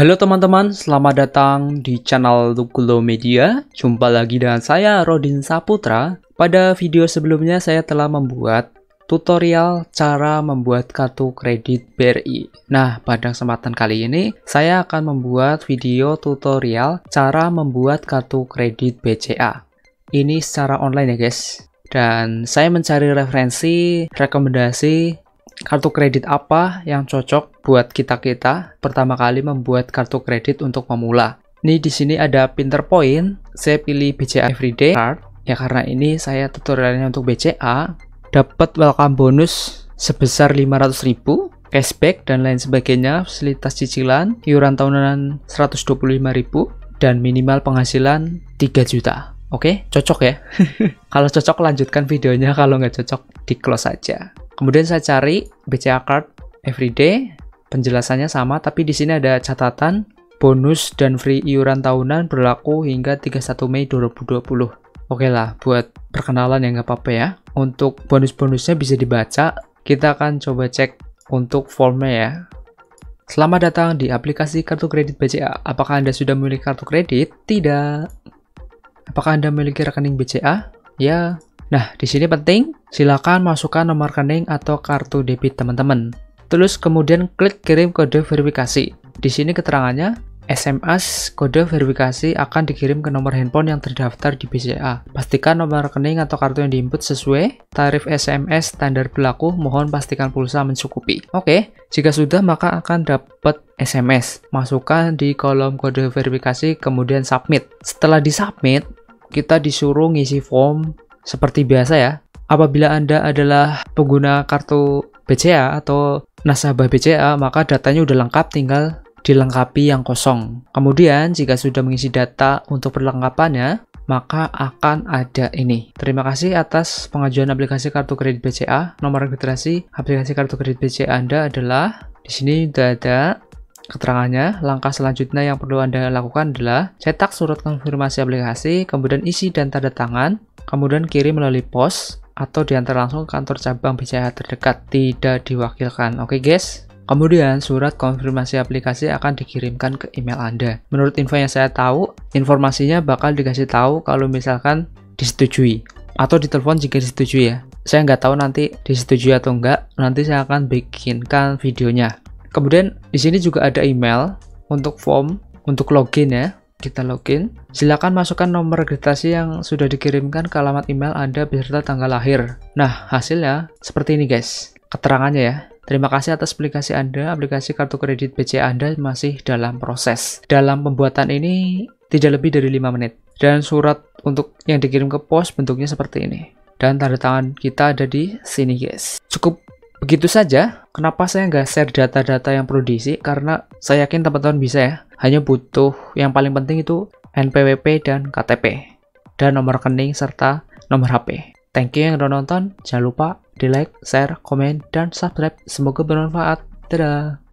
Halo teman-teman, selamat datang di channel Lukulo Media. Jumpa lagi dengan saya Rodin Saputra. Pada video sebelumnya saya telah membuat tutorial cara membuat kartu kredit BRI. Nah, pada kesempatan kali ini saya akan membuat video tutorial cara membuat kartu kredit BCA. Ini secara online ya guys. Dan saya mencari referensi, rekomendasi kartu kredit apa yang cocok buat kita-kita pertama kali membuat kartu kredit untuk pemula. Nih di sini ada pinter point. saya pilih BCA Everyday Card ya karena ini saya tutorialnya untuk BCA, dapat welcome bonus sebesar 500.000 cashback dan lain sebagainya, fasilitas cicilan, iuran tahunan 125.000 dan minimal penghasilan 3 juta. Oke, cocok ya? kalau cocok lanjutkan videonya, kalau nggak cocok di close aja. Kemudian saya cari BCA card everyday, penjelasannya sama tapi di sini ada catatan bonus dan free iuran tahunan berlaku hingga 31 Mei 2020. Oke lah, buat perkenalan yang nggak apa-apa ya. Untuk bonus-bonusnya bisa dibaca, kita akan coba cek untuk formnya ya. Selamat datang di aplikasi kartu kredit BCA. Apakah Anda sudah memiliki kartu kredit? Tidak. Apakah Anda memiliki rekening BCA? Ya. Nah, di sini penting, silakan masukkan nomor rekening atau kartu debit teman-teman. Terus kemudian klik kirim kode verifikasi. Di sini keterangannya, SMS kode verifikasi akan dikirim ke nomor handphone yang terdaftar di BCA. Pastikan nomor rekening atau kartu yang diinput sesuai tarif SMS standar berlaku. Mohon pastikan pulsa mencukupi. Oke, jika sudah maka akan dapat SMS. Masukkan di kolom kode verifikasi kemudian submit. Setelah disubmit, kita disuruh ngisi form seperti biasa ya, apabila Anda adalah pengguna kartu BCA atau nasabah BCA, maka datanya udah lengkap tinggal dilengkapi yang kosong. Kemudian jika sudah mengisi data untuk perlengkapannya, maka akan ada ini. Terima kasih atas pengajuan aplikasi kartu kredit BCA. Nomor registrasi aplikasi kartu kredit BCA Anda adalah di sini sudah ada keterangannya. Langkah selanjutnya yang perlu Anda lakukan adalah cetak surat konfirmasi aplikasi, kemudian isi dan tanda tangan, kemudian kirim melalui pos atau diantar langsung ke kantor cabang BCA terdekat, tidak diwakilkan. Oke okay guys? Kemudian, surat konfirmasi aplikasi akan dikirimkan ke email Anda. Menurut info yang saya tahu, informasinya bakal dikasih tahu kalau misalkan disetujui atau ditelepon jika disetujui ya. Saya nggak tahu nanti disetujui atau nggak, nanti saya akan bikinkan videonya. Kemudian di sini juga ada email untuk form untuk login ya kita login. Silakan masukkan nomor registrasi yang sudah dikirimkan ke alamat email Anda beserta tanggal lahir. Nah, hasilnya seperti ini guys. Keterangannya ya. Terima kasih atas aplikasi Anda. Aplikasi kartu kredit BCA Anda masih dalam proses. Dalam pembuatan ini tidak lebih dari 5 menit. Dan surat untuk yang dikirim ke pos bentuknya seperti ini. Dan tanda tangan kita ada di sini guys. Cukup Begitu saja, kenapa saya nggak share data-data yang perlu diisi? Karena saya yakin teman-teman bisa ya. Hanya butuh yang paling penting itu NPWP dan KTP. Dan nomor rekening serta nomor HP. Thank you yang udah nonton. Jangan lupa di like, share, komen, dan subscribe. Semoga bermanfaat. Dadah!